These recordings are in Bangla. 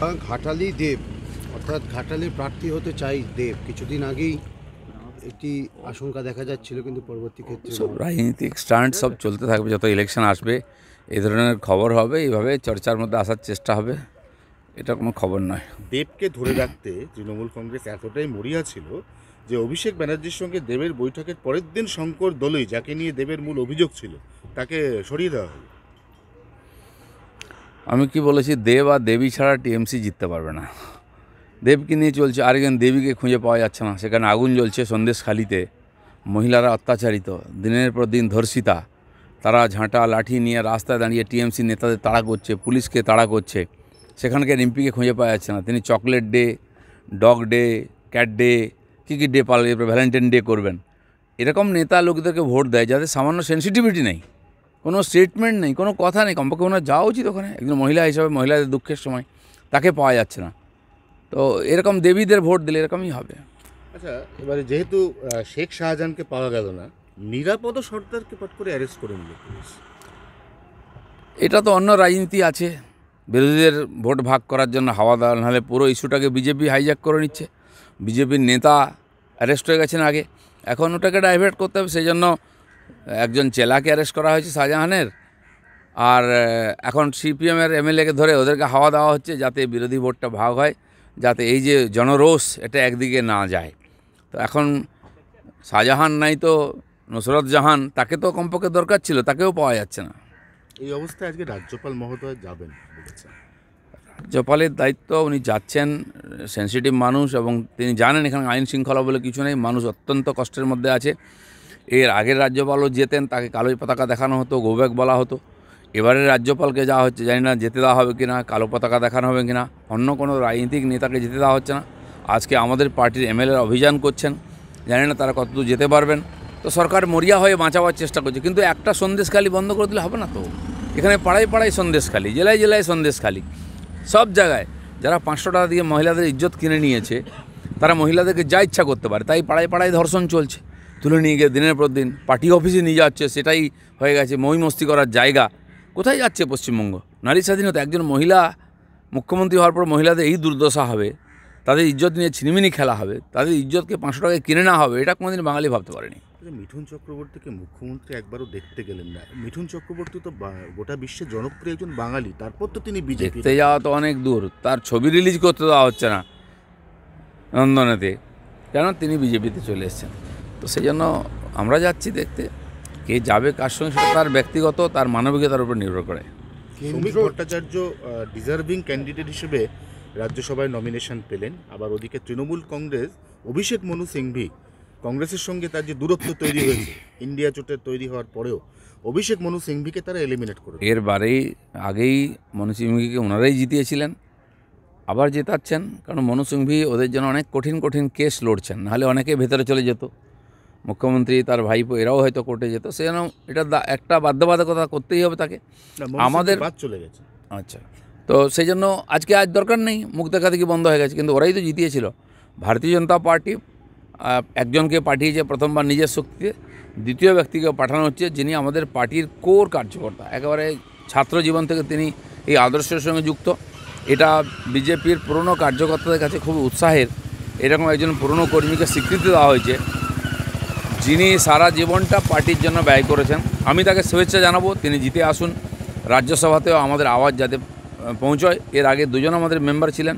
হ্যাঁ, ঘাটালি দেব অর্থাৎ ঘাটালির প্রার্থী হতে চাই দেব কিছুদিন আগেই একটি আশঙ্কা দেখা যাচ্ছিল কিন্তু পরবর্তী ক্ষেত্রে সব রাজনৈতিক স্টান্ট সব চলতে থাকবে যত ইলেকশন আসবে এই ধরনের খবর হবে এইভাবে চর্চার মধ্যে আসার চেষ্টা হবে এটা কোনো খবর নয় দেবকে ধরে রাখতে তৃণমূল কংগ্রেস এতটাই মরিয়া ছিল যে অভিষেক ব্যানার্জির সঙ্গে দেবের বৈঠকের পরের দিন শঙ্কর দলই যাকে নিয়ে দেবের মূল অভিযোগ ছিল তাকে সরিয়ে দেওয়া হয় আমি কি বলেছি দেব আর দেবী ছাড়া টিএমসি জিততে পারবে না দেবকে নিয়ে চলছে আরেকজন দেবীকে খুঁজে পাওয়া যাচ্ছে না সেখানে আগুন জ্বলছে সন্দেশখালিতে মহিলারা অত্যাচারিত দিনের পর দিন ধর্ষিতা তারা ঝাঁটা লাঠি নিয়ে রাস্তায় দাঁড়িয়ে টিএমসি নেতাদের তাড়া করছে পুলিশকে তাড়া করছে সেখানকার এমপিকে খুঁজে পাওয়া যাচ্ছে না তিনি chocolate day dog day cat day কী কী ডে পালন ভ্যালেন্টাইন ডে করবেন এরকম নেতা লোকদেরকে ভোট দেয় যাদের সামান্য সেন্সিটিভিটি নেই কোনো স্টেটমেন্ট নেই কোনো কথা নেই কমপক্ষে ওনার যাওয়া উচিত ওখানে একজন মহিলা হিসাবে মহিলাদের দুঃখের সময় তাকে পাওয়া যাচ্ছে না তো এরকম দেবীদের ভোট দিলে এরকমই হবে আচ্ছা এবারে যেহেতু শেখ শাহজাহানকে পাওয়া গেল না নিরাপদ সর্দারকে পট করে অ্যারেস্ট করে নিল এটা তো অন্য রাজনীতি আছে বিরোধীদের ভোট ভাগ করার জন্য হাওয়া দেওয়া নাহলে পুরো ইস্যুটাকে বিজেপি হাইজ্যাক করে নিচ্ছে বিজেপির নেতা অ্যারেস্ট হয়ে গেছেন আগে এখন ওটাকে ডাইভার্ট করতে হবে সেই জন্য একজন চেলাকে অ্যারেস্ট করা হয়েছে শাহজাহানের আর এখন সিপিএমের এমএলএকে ধরে ওদেরকে হাওয়া দেওয়া হচ্ছে যাতে বিরোধী ভোটটা ভাগ হয় যাতে এই যে জনরোষ এটা একদিকে না যায় তো এখন শাহজাহান নাই তো নসরত জাহান তাকে তো কমপক্ষে দরকার ছিল তাকেও পাওয়া যাচ্ছে না এই অবস্থায় আজকে রাজ্যপাল মহোদয় যাবেন রাজ্যপালের দায়িত্ব উনি যাচ্ছেন সেন্সিটিভ মানুষ এবং তিনি জানেন এখানে আইন শৃঙ্খলা বলে কিছু নেই মানুষ অত্যন্ত কষ্টের মধ্যে আছে এর আগের রাজ্যপালও যেতেন তাকে কালোই পতাকা দেখানো হতো গোব্যাক বলা হতো এবারের রাজ্যপালকে যাওয়া হচ্ছে জানি না যেতে দেওয়া হবে কি না কালো পতাকা দেখানো হবে কি না অন্য কোনো রাজনৈতিক নেতাকে যেতে দেওয়া হচ্ছে না আজকে আমাদের পার্টির এমএলএ অভিযান করছেন জানি না তারা কতদূর যেতে পারবেন তো সরকার মরিয়া হয়ে বাঁচাবার চেষ্টা করছে কিন্তু একটা সন্দেশখালি বন্ধ করে দিলে হবে না তো এখানে পাড়ায় পাড়ায় খালি জেলায় জেলায় সন্দেশখালি সব জায়গায় যারা পাঁচশো টাকা দিয়ে মহিলাদের ইজ্জত কিনে নিয়েছে তারা মহিলাদেরকে যা ইচ্ছা করতে পারে তাই পাড়ায় পাড়ায় ধর্ষণ চলছে তুলে নিয়ে গিয়ে দিনের পর দিন পার্টি অফিসে নিয়ে যাচ্ছে সেটাই হয়ে গেছে মই মস্তি করার জায়গা কোথায় যাচ্ছে পশ্চিমবঙ্গ নারী স্বাধীনতা একজন মহিলা মুখ্যমন্ত্রী হওয়ার পর মহিলাদের এই দুর্দশা হবে তাদের ইজ্জত নিয়ে ছিনিমিনি খেলা হবে তাদের ইজ্জতকে পাঁচশো টাকায় কিনে না হবে এটা কোনোদিন বাঙালি ভাবতে পারেনি আচ্ছা, মিঠুন চক্রবর্তীকে মুখ্যমন্ত্রী একবারও দেখতে গেলেন না মিঠুন চক্রবর্তী তো গোটা বিশ্বে জনপ্রিয় একজন বাঙালি তারপর তো তিনি বিজেপি যাওয়া তো অনেক দূর তার ছবি রিলিজ করতে দেওয়া হচ্ছে না নন্দনেতে কেন তিনি বিজেপিতে চলে এসেছেন তো সেই জন্য আমরা যাচ্ছি দেখতে কে যাবে কার সঙ্গে সেটা তার ব্যক্তিগত তার মানবিকতার উপর নির্ভর করে সৌমিক ভট্টাচার্য ডিজার্ভিং ক্যান্ডিডেট হিসেবে রাজ্যসভায় নমিনেশন পেলেন আবার ওদিকে তৃণমূল কংগ্রেস অভিষেক মনু সিংভি কংগ্রেসের সঙ্গে তার যে দূরত্ব তৈরি হয়েছে ইন্ডিয়া জোটে তৈরি হওয়ার পরেও অভিষেক মনু সিংভিকে তারা এলিমিনেট করে এর বারেই আগেই মনু সিংভিকে ওনারাই জিতিয়েছিলেন আবার জেতাচ্ছেন কারণ মনু সিংভি ওদের জন্য অনেক কঠিন কঠিন কেস লড়ছেন নাহলে অনেকে ভেতরে চলে যেত মুখ্যমন্ত্রী তার ভাইপো এরাও হয়তো কোর্টে যেত সে যেন এটা একটা বাধ্যবাধকতা করতেই হবে তাকে আমাদের চলে গেছে আচ্ছা তো সেই জন্য আজকে আজ দরকার নেই মুখ দেখা দেখি বন্ধ হয়ে গেছে কিন্তু ওরাই তো জিতিয়েছিল ভারতীয় জনতা পার্টি একজনকে পাঠিয়েছে প্রথমবার নিজের শক্তিতে দ্বিতীয় ব্যক্তিকে পাঠানো হচ্ছে যিনি আমাদের পার্টির কোর কার্যকর্তা একেবারে ছাত্র জীবন থেকে তিনি এই আদর্শের সঙ্গে যুক্ত এটা বিজেপির পুরনো কার্যকর্তাদের কাছে খুব উৎসাহের এরকম একজন পুরনো কর্মীকে স্বীকৃতি দেওয়া হয়েছে যিনি সারা জীবনটা পার্টির জন্য ব্যয় করেছেন আমি তাকে শুভেচ্ছা জানাবো তিনি জিতে আসুন রাজ্যসভাতেও আমাদের আওয়াজ যাতে পৌঁছয় এর আগে দুজন আমাদের মেম্বার ছিলেন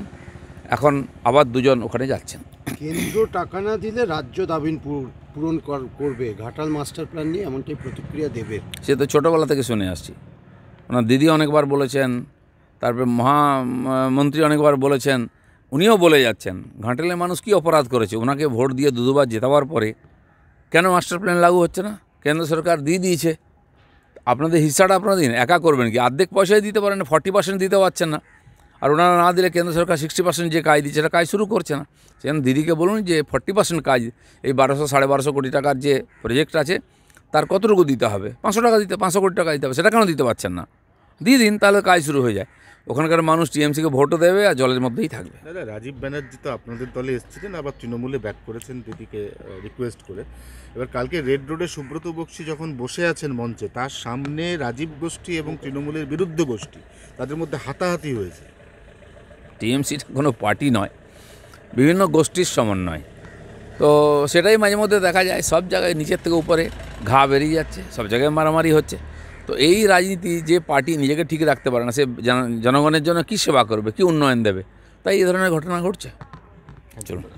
এখন আবার দুজন ওখানে যাচ্ছেন কেন্দ্র টাকা না দিলে রাজ্য দাবিন পূরণ করবে ঘাটাল মাস্টার প্ল্যান নিয়ে এমনটাই প্রতিক্রিয়া দেবে সে তো ছোটোবেলা থেকে শুনে আসছি ওনার দিদি অনেকবার বলেছেন তারপরে মহামন্ত্রী অনেকবার বলেছেন উনিও বলে যাচ্ছেন ঘাটালে মানুষ কি অপরাধ করেছে ওনাকে ভোট দিয়ে দুদুবার জেতাবার পরে কেন মাস্টার প্ল্যান লাগু হচ্ছে না কেন্দ্র সরকার দিয়ে দিয়েছে আপনাদের হিসাটা আপনারা দিন একা করবেন কি অর্ধেক পয়সাই দিতে পারেন না ফর্টি পার্সেন্ট দিতে পারছেন না আর ওনারা না দিলে কেন্দ্র সরকার সিক্সটি পার্সেন্ট যে কাজ দিচ্ছে সেটা কাজ শুরু করছে না সেখানে দিদিকে বলুন যে ফর্টি পার্সেন্ট কাজ এই বারোশো সাড়ে বারোশো কোটি টাকার যে প্রজেক্ট আছে তার কতটুকু দিতে হবে পাঁচশো টাকা দিতে পাঁচশো কোটি টাকা দিতে হবে সেটা কেন দিতে পারছেন না দিয়ে দিন তাহলে কাজ শুরু হয়ে যায় ওখানকার মানুষ টিএমসিকে ভোটও দেবে আর জলের মধ্যেই থাকবে দাদা রাজীব ব্যানার্জি তো আপনাদের দলে এসেছিলেন আবার তৃণমূলে ব্যাক করেছেন দিদিকে রিকোয়েস্ট করে এবার কালকে রেড রোডে সুব্রত বক্সি যখন বসে আছেন মঞ্চে তার সামনে রাজীব গোষ্ঠী এবং তৃণমূলের বিরুদ্ধ গোষ্ঠী তাদের মধ্যে হাতাহাতি হয়েছে টিএমসি কোনো পার্টি নয় বিভিন্ন গোষ্ঠীর সমন্বয় তো সেটাই মাঝে মধ্যে দেখা যায় সব জায়গায় নিচের থেকে উপরে ঘা বেরিয়ে যাচ্ছে সব জায়গায় মারামারি হচ্ছে তো এই রাজনীতি যে পার্টি নিজেকে ঠিক রাখতে পারে না সে জনগণের জন্য কী সেবা করবে কী উন্নয়ন দেবে তাই এই ধরনের ঘটনা ঘটছে চলুন